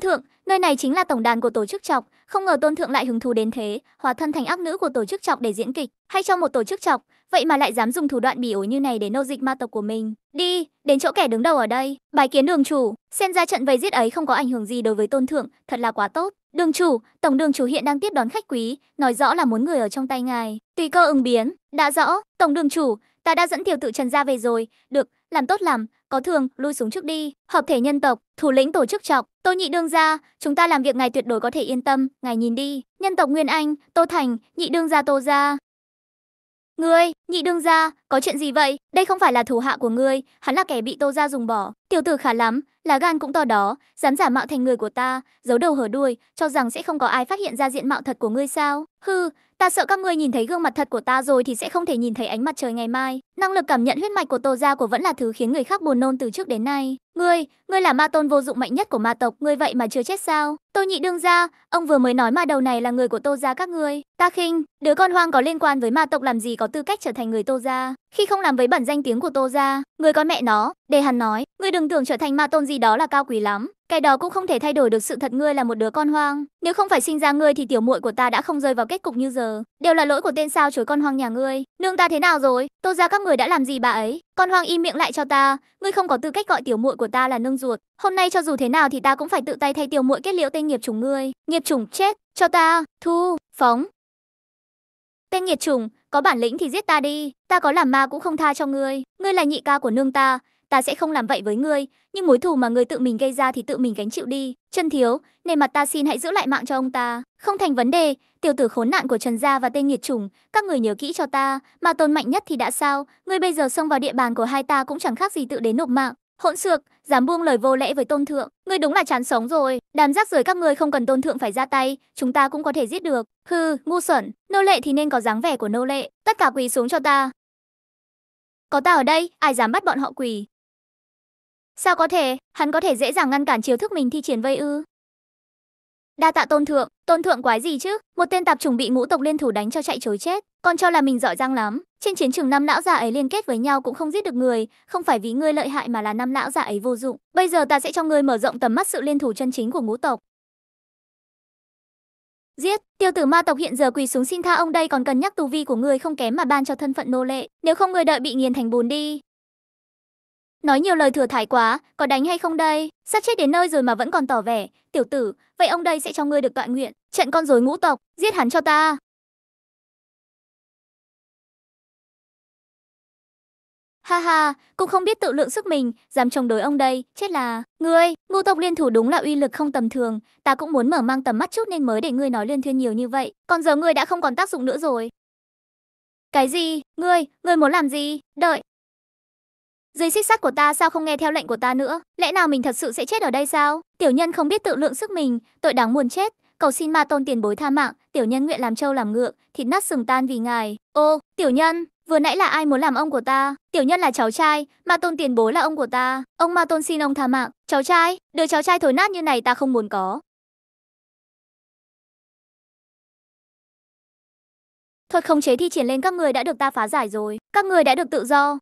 Tôn thượng, nơi này chính là tổng đàn của tổ chức chọc, không ngờ Tôn thượng lại hứng thú đến thế, hóa thân thành ác nữ của tổ chức chọc để diễn kịch, hay trong một tổ chức chọc, vậy mà lại dám dùng thủ đoạn bỉ ổi như này để nô dịch ma tộc của mình. Đi, đến chỗ kẻ đứng đầu ở đây, bài kiến đường chủ, xem ra trận vây giết ấy không có ảnh hưởng gì đối với Tôn thượng, thật là quá tốt. Đường chủ, tổng đường chủ hiện đang tiếp đón khách quý, nói rõ là muốn người ở trong tay ngài, tùy cơ ứng biến. Đã rõ, tổng đường chủ, ta đã dẫn tiểu tử Trần ra về rồi, được, làm tốt làm, có thường, lui xuống trước đi. Hợp thể nhân tộc, thủ lĩnh tổ chức trọc, Tô Nhị đương gia, chúng ta làm việc ngài tuyệt đối có thể yên tâm, ngài nhìn đi. Nhân tộc Nguyên Anh, Tô Thành, Nhị đương gia Tô gia, Ngươi, nhị đương gia, có chuyện gì vậy? Đây không phải là thủ hạ của ngươi, hắn là kẻ bị Tô gia dùng bỏ. Tiểu tử khá lắm, lá gan cũng to đó, dám giả mạo thành người của ta, giấu đầu hở đuôi, cho rằng sẽ không có ai phát hiện ra diện mạo thật của ngươi sao? Hừ, ta sợ các ngươi nhìn thấy gương mặt thật của ta rồi thì sẽ không thể nhìn thấy ánh mặt trời ngày mai. Năng lực cảm nhận huyết mạch của Tô gia của vẫn là thứ khiến người khác buồn nôn từ trước đến nay. Ngươi, ngươi là ma tôn vô dụng mạnh nhất của ma tộc, ngươi vậy mà chưa chết sao? Tô nhị đương ra, ông vừa mới nói ma đầu này là người của tô gia các ngươi. Ta khinh, đứa con hoang có liên quan với ma tộc làm gì có tư cách trở thành người tô gia. Khi không làm với bản danh tiếng của tô gia, người con mẹ nó, đề hắn nói, ngươi đừng tưởng trở thành ma tôn gì đó là cao quý lắm. Cái đó cũng không thể thay đổi được sự thật ngươi là một đứa con hoang. Nếu không phải sinh ra ngươi thì tiểu muội của ta đã không rơi vào kết cục như giờ. Đều là lỗi của tên sao chối con hoang nhà ngươi. Nương ta thế nào rồi? tôi ra các người đã làm gì bà ấy? Con hoang im miệng lại cho ta. Ngươi không có tư cách gọi tiểu muội của ta là nương ruột. Hôm nay cho dù thế nào thì ta cũng phải tự tay thay tiểu muội kết liễu tên nghiệp chủng ngươi. Nghiệp chủng chết. Cho ta. Thu. Phóng. Tên nghiệp chủng, có bản lĩnh thì giết ta đi, ta có làm ma cũng không tha cho ngươi, ngươi là nhị ca của nương ta, ta sẽ không làm vậy với ngươi, nhưng mối thù mà ngươi tự mình gây ra thì tự mình gánh chịu đi. Trần Thiếu, nề mặt ta xin hãy giữ lại mạng cho ông ta. Không thành vấn đề, tiểu tử khốn nạn của Trần Gia và tên nghiệt chủng, các người nhớ kỹ cho ta, mà tôn mạnh nhất thì đã sao, ngươi bây giờ xông vào địa bàn của hai ta cũng chẳng khác gì tự đến nộp mạng. Hỗn xược, dám buông lời vô lễ với tôn thượng, ngươi đúng là chán sống rồi. Đám rác rưởi các ngươi không cần tôn thượng phải ra tay, chúng ta cũng có thể giết được. Hừ, ngu xuẩn, nô lệ thì nên có dáng vẻ của nô lệ. Tất cả quỳ xuống cho ta. Có ta ở đây, ai dám bắt bọn họ quỳ. Sao có thể, hắn có thể dễ dàng ngăn cản chiếu thức mình thi triển vây ư? Đa tạ tôn thượng, tôn thượng quái gì chứ? Một tên tạp chủng bị ngũ tộc liên thủ đánh cho chạy chối chết, còn cho là mình giỏi giang lắm. Trên chiến trường năm lão già ấy liên kết với nhau cũng không giết được người, không phải vì ngươi lợi hại mà là năm lão già ấy vô dụng. Bây giờ ta sẽ cho ngươi mở rộng tầm mắt sự liên thủ chân chính của ngũ tộc. Giết, tiêu tử ma tộc hiện giờ quỳ xuống xin tha ông đây còn cần nhắc tu vi của ngươi không kém mà ban cho thân phận nô lệ, nếu không ngươi đợi bị nghiền thành bùn đi. Nói nhiều lời thừa thải quá, có đánh hay không đây? Sắp chết đến nơi rồi mà vẫn còn tỏ vẻ, tiểu tử, vậy ông đây sẽ cho ngươi được tọa nguyện, trận con rối ngũ tộc, giết hắn cho ta. Ha ha, cũng không biết tự lượng sức mình, dám chống đối ông đây, chết là... Ngươi, ngũ tộc liên thủ đúng là uy lực không tầm thường, ta cũng muốn mở mang tầm mắt chút nên mới để ngươi nói liên thuyên nhiều như vậy, còn giờ ngươi đã không còn tác dụng nữa rồi. Cái gì? Ngươi, ngươi muốn làm gì? Đợi, Dây xích sắt của ta sao không nghe theo lệnh của ta nữa? Lẽ nào mình thật sự sẽ chết ở đây sao? Tiểu nhân không biết tự lượng sức mình, tội đáng muôn chết. Cầu xin ma tôn tiền bối tha mạng, tiểu nhân nguyện làm trâu làm ngựa, thịt nát sừng tan vì ngài. Ô, tiểu nhân, vừa nãy là ai muốn làm ông của ta? Tiểu nhân là cháu trai, ma tôn tiền bối là ông của ta. Ông ma tôn xin ông tha mạng. Cháu trai, đứa cháu trai thối nát như này ta không muốn có. Thuật không chế thi triển lên các người đã được ta phá giải rồi. Các người đã được tự do.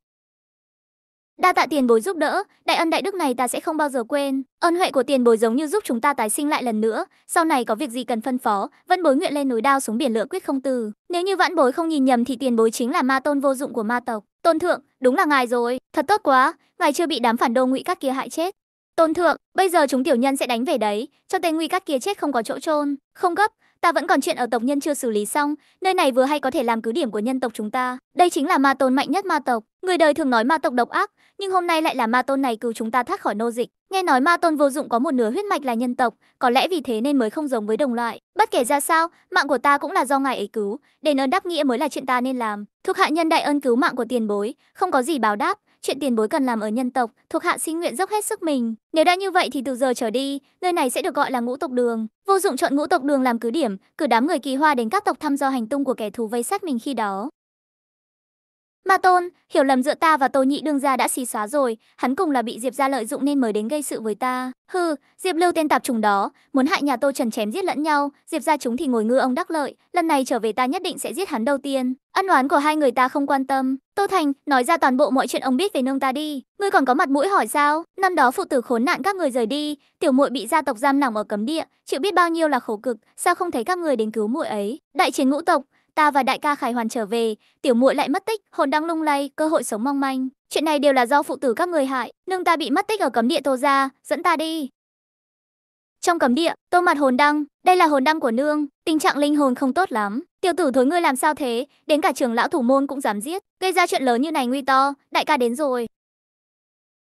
Đa tạ tiền bối giúp đỡ, đại ân đại đức này ta sẽ không bao giờ quên. Ơn huệ của tiền bối giống như giúp chúng ta tái sinh lại lần nữa, sau này có việc gì cần phân phó, vẫn bối nguyện lên núi đao xuống biển lửa quyết không từ. Nếu như vãn bối không nhìn nhầm thì tiền bối chính là ma tôn vô dụng của ma tộc. Tôn thượng, đúng là ngài rồi, thật tốt quá, ngài chưa bị đám phản đô ngụy các kia hại chết. Tôn thượng, bây giờ chúng tiểu nhân sẽ đánh về đấy, cho tên nguy các kia chết không có chỗ chôn. Không gấp, ta vẫn còn chuyện ở tộc nhân chưa xử lý xong, nơi này vừa hay có thể làm cứ điểm của nhân tộc chúng ta. Đây chính là ma tôn mạnh nhất ma tộc. Người đời thường nói ma tộc độc ác, nhưng hôm nay lại là ma tôn này cứu chúng ta thoát khỏi nô dịch. Nghe nói ma tôn vô dụng có một nửa huyết mạch là nhân tộc, có lẽ vì thế nên mới không giống với đồng loại. Bất kể ra sao, mạng của ta cũng là do ngài ấy cứu, đền ơn đáp nghĩa mới là chuyện ta nên làm. Thuộc hạ nhân đại ơn cứu mạng của tiền bối, không có gì báo đáp, chuyện tiền bối cần làm ở nhân tộc, thuộc hạ xin nguyện dốc hết sức mình. Nếu đã như vậy thì từ giờ trở đi, nơi này sẽ được gọi là ngũ tộc đường. Vô dụng chọn ngũ tộc đường làm cứ điểm, cử đám người kỳ hoa đến các tộc thăm dò hành tung của kẻ thù vây sát mình khi đó. Ma Tôn, hiểu lầm giữa ta và Tô Nhị đương gia đã xì xóa rồi, hắn cùng là bị Diệp gia lợi dụng nên mới đến gây sự với ta. Hừ, Diệp Lưu tên tạp trùng đó, muốn hại nhà Tô Trần chém giết lẫn nhau, Diệp gia chúng thì ngồi ngư ông đắc lợi, lần này trở về ta nhất định sẽ giết hắn đầu tiên. Ân oán của hai người ta không quan tâm. Tô Thành, nói ra toàn bộ mọi chuyện ông biết về nương ta đi, ngươi còn có mặt mũi hỏi sao? Năm đó phụ tử khốn nạn các người rời đi, tiểu muội bị gia tộc giam lỏng ở cấm địa, chịu biết bao nhiêu là khổ cực, sao không thấy các người đến cứu muội ấy? Đại chiến ngũ tộc, ta và đại ca Khải Hoàn trở về, tiểu muội lại mất tích, hồn đang lung lay, cơ hội sống mong manh. Chuyện này đều là do phụ tử các người hại, nương ta bị mất tích ở cấm địa Tô gia, dẫn ta đi. Trong cấm địa, Tô mặt hồn đăng, đây là hồn đăng của nương, tình trạng linh hồn không tốt lắm. Tiểu tử thối ngươi làm sao thế, đến cả trường lão thủ môn cũng dám giết, gây ra chuyện lớn như này nguy to, đại ca đến rồi.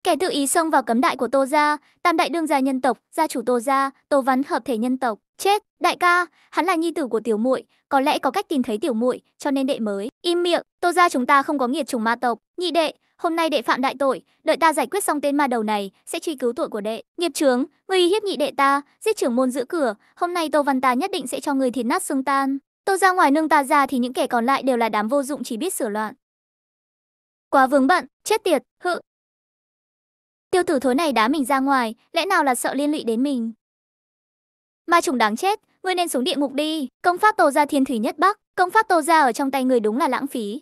Kẻ tự ý xông vào cấm đại của Tô gia, tam đại đương gia nhân tộc, gia chủ Tô gia, Tô Vắn hợp thể nhân tộc, Chết, đại ca, hắn là nhi tử của tiểu muội, có lẽ có cách tìm thấy tiểu muội, cho nên đệ mới. Im miệng, Tô gia chúng ta không có nghiệt chủng ma tộc, nhị đệ, hôm nay đệ phạm đại tội, đợi ta giải quyết xong tên ma đầu này, sẽ truy cứu tội của đệ. Nghiệp chướng, ngươi hiếp nhị đệ ta, giết trưởng môn giữ cửa, hôm nay Tô Văn ta nhất định sẽ cho ngươi thiệt nát xương tan. Tô ra ngoài nương ta ra thì những kẻ còn lại đều là đám vô dụng chỉ biết sửa loạn. Quá vướng bận, chết tiệt, hự. Tiêu tử thối này đá mình ra ngoài, lẽ nào là sợ liên lụy đến mình? Ma trùng đáng chết, ngươi nên xuống địa ngục đi. Công pháp Tô gia Thiên Thủy Nhất Bắc, công pháp Tô gia ở trong tay người đúng là lãng phí.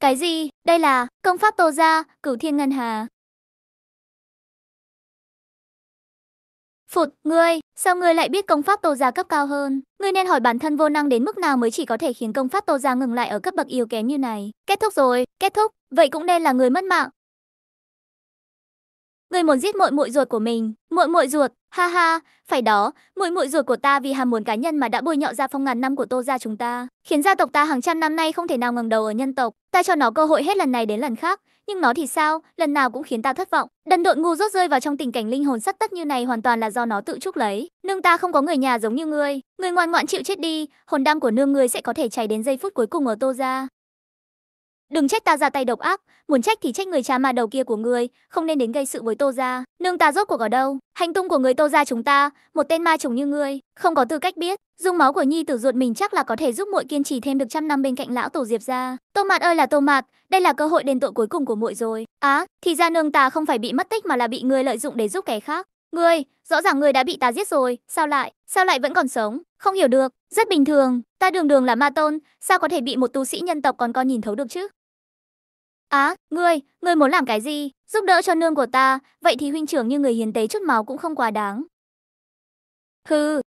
Cái gì? Đây là công pháp Tô gia, Cửu Thiên Ngân Hà. Phụt, ngươi, sao ngươi lại biết công pháp Tô gia cấp cao hơn? Ngươi nên hỏi bản thân vô năng đến mức nào mới chỉ có thể khiến công pháp Tô gia ngừng lại ở cấp bậc yếu kém như này. Kết thúc rồi, kết thúc, vậy cũng nên là người mất mạng, Ngươi muốn giết muội muội ruột của mình, muội muội ruột, ha ha, phải đó, muội muội ruột của ta vì ham muốn cá nhân mà đã bôi nhọ gia phong ngàn năm của Tô gia chúng ta, khiến gia tộc ta hàng trăm năm nay không thể nào ngẩng đầu ở nhân tộc, ta cho nó cơ hội hết lần này đến lần khác, nhưng nó thì sao, lần nào cũng khiến ta thất vọng. Đần độn ngu rốt rơi vào trong tình cảnh linh hồn sắc tắc như này hoàn toàn là do nó tự chuốc lấy. Nương ta không có người nhà giống như ngươi, ngươi ngoan ngoãn chịu chết đi, hồn đăng của nương ngươi sẽ có thể chảy đến giây phút cuối cùng ở Tô gia. Đừng trách ta ra tay độc ác, muốn trách thì trách người cha ma đầu kia của ngươi, không nên đến gây sự với Tô gia. Nương ta rốt cuộc ở đâu? Hành tung của người Tô gia chúng ta, một tên ma trùng như ngươi, không có tư cách biết. Dung máu của nhi tử ruột mình chắc là có thể giúp muội kiên trì thêm được trăm năm bên cạnh lão tổ Diệp gia. Tô Mạt ơi là Tô Mạt, đây là cơ hội đền tội cuối cùng của muội rồi. Á, à, thì ra nương ta không phải bị mất tích mà là bị ngươi lợi dụng để giúp kẻ khác. Ngươi, rõ ràng ngươi đã bị ta giết rồi, sao lại, sao lại vẫn còn sống? Không hiểu được, rất bình thường, ta đường đường là ma tôn, sao có thể bị một tu sĩ nhân tộc còn con nhìn thấu được chứ? à, ngươi, ngươi muốn làm cái gì? Giúp đỡ cho nương của ta, vậy thì huynh trưởng như người hiến tế chút máu cũng không quá đáng. Hừ.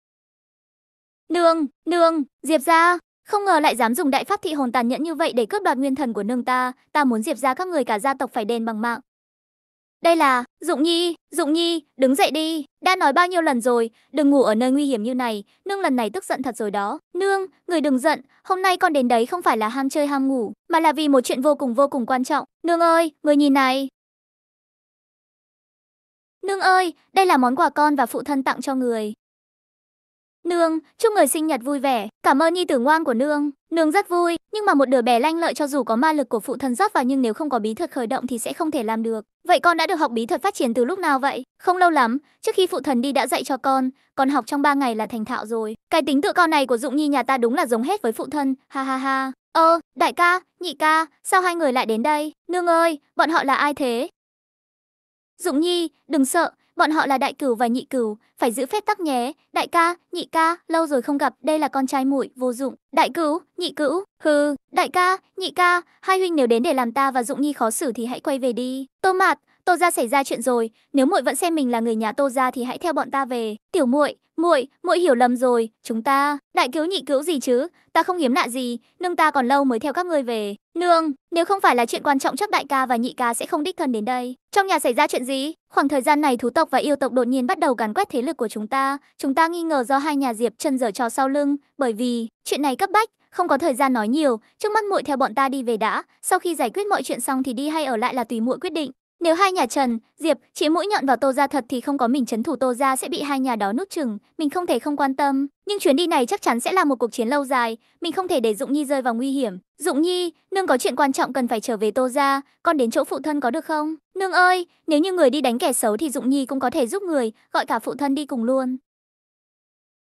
Nương, nương, Diệp gia, Không ngờ lại dám dùng đại pháp thị hồn tàn nhẫn như vậy để cướp đoạt nguyên thần của nương ta. Ta muốn Diệp gia các người cả gia tộc phải đền bằng mạng. Đây là, Dụng Nhi, Dụng Nhi, đứng dậy đi, đã nói bao nhiêu lần rồi, đừng ngủ ở nơi nguy hiểm như này, nương lần này tức giận thật rồi đó. Nương, người đừng giận, hôm nay con đến đấy không phải là ham chơi ham ngủ, mà là vì một chuyện vô cùng vô cùng quan trọng. Nương ơi, người nhìn này. Nương ơi, đây là món quà con và phụ thân tặng cho người. Nương, chúc người sinh nhật vui vẻ, cảm ơn nhi tử ngoan của nương. Nương rất vui, nhưng mà một đứa bé lanh lợi cho dù có ma lực của phụ thần rót vào nhưng nếu không có bí thuật khởi động thì sẽ không thể làm được. Vậy con đã được học bí thuật phát triển từ lúc nào vậy? Không lâu lắm, trước khi phụ thần đi đã dạy cho con, con học trong 3 ngày là thành thạo rồi. Cái tính tự con này của Dụng Nhi nhà ta đúng là giống hết với phụ thân, ha ha ha. Ờ, đại ca, nhị ca, sao hai người lại đến đây? Nương ơi, bọn họ là ai thế? Dụng Nhi, đừng sợ, bọn họ là đại cửu và nhị cửu, phải giữ phép tắc nhé. Đại ca, nhị ca, lâu rồi không gặp, đây là con trai muội vô dụng. Đại cửu, nhị cửu, hừ, đại ca, nhị ca, hai huynh nếu đến để làm ta và Dụng Nhi khó xử thì hãy quay về đi. Tô Mạt, Tô gia xảy ra chuyện rồi, nếu muội vẫn xem mình là người nhà Tô gia thì hãy theo bọn ta về. Tiểu muội, muội, muội hiểu lầm rồi, chúng ta, đại cứu nhị cứu gì chứ, ta không hiếm lạ gì, nương ta còn lâu mới theo các ngươi về. Nương, nếu không phải là chuyện quan trọng chắc đại ca và nhị ca sẽ không đích thân đến đây. Trong nhà xảy ra chuyện gì? Khoảng thời gian này thú tộc và yêu tộc đột nhiên bắt đầu càn quét thế lực của chúng ta, chúng ta nghi ngờ do hai nhà Diệp chân dở trò sau lưng, bởi vì chuyện này cấp bách, không có thời gian nói nhiều, trước mắt muội theo bọn ta đi về đã, sau khi giải quyết mọi chuyện xong thì đi hay ở lại là tùy muội quyết định. Nếu hai nhà Trần, Diệp chỉ mũi nhọn vào Tô gia thật thì không có mình chấn thủ Tô gia sẽ bị hai nhà đó nút chừng, mình không thể không quan tâm, nhưng chuyến đi này chắc chắn sẽ là một cuộc chiến lâu dài, mình không thể để Dụng Nhi rơi vào nguy hiểm. Dụng Nhi, nương có chuyện quan trọng cần phải trở về Tô gia, con đến chỗ phụ thân có được không? Nương ơi, nếu như người đi đánh kẻ xấu thì Dụng Nhi cũng có thể giúp người, gọi cả phụ thân đi cùng luôn.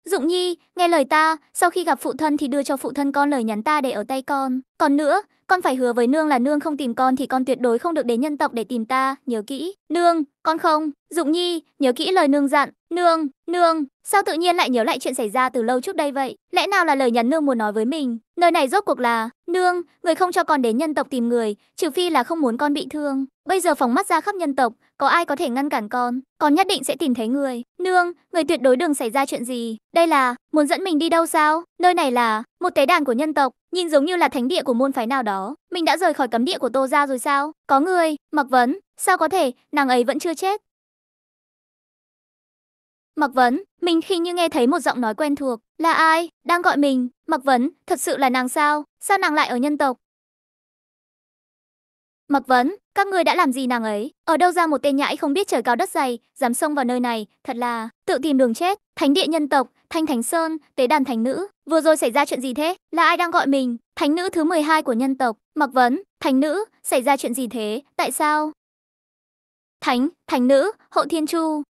Dụng Nhi, nghe lời ta, sau khi gặp phụ thân thì đưa cho phụ thân con lời nhắn ta để ở tay con. Còn nữa, con phải hứa với nương là nương không tìm con thì con tuyệt đối không được đến nhân tộc để tìm ta, nhớ kỹ. Nương, con không. Dụng Nhi, nhớ kỹ lời nương dặn. Nương, nương, sao tự nhiên lại nhớ lại chuyện xảy ra từ lâu trước đây vậy? Lẽ nào là lời nhắn nương muốn nói với mình? Nơi này rốt cuộc là, nương, người không cho con đến nhân tộc tìm người, trừ phi là không muốn con bị thương. Bây giờ phóng mắt ra khắp nhân tộc, có ai có thể ngăn cản con? Con nhất định sẽ tìm thấy người. Nương, người tuyệt đối đừng xảy ra chuyện gì. Đây là, muốn dẫn mình đi đâu sao? Nơi này là, một tế đàn của nhân tộc, nhìn giống như là thánh địa của môn phái nào đó. Mình đã rời khỏi cấm địa của Tô gia rồi sao? Có người, Mặc Vấn, sao có thể, nàng ấy vẫn chưa chết. Mặc Vấn, mình khi như nghe thấy một giọng nói quen thuộc, là ai, đang gọi mình, Mặc Vấn, thật sự là nàng sao, sao nàng lại ở nhân tộc? Mặc Vấn, các người đã làm gì nàng ấy? Ở đâu ra một tên nhãi không biết trời cao đất dày, dám xông vào nơi này, thật là tự tìm đường chết. Thánh địa nhân tộc, Thanh Thánh Sơn, tế đàn thánh nữ, vừa rồi xảy ra chuyện gì thế? Là ai đang gọi mình? Thánh nữ thứ 12 của nhân tộc, Mặc Vấn, thánh nữ, xảy ra chuyện gì thế? Tại sao? Thánh, thánh nữ, Hậu Thiên Chu,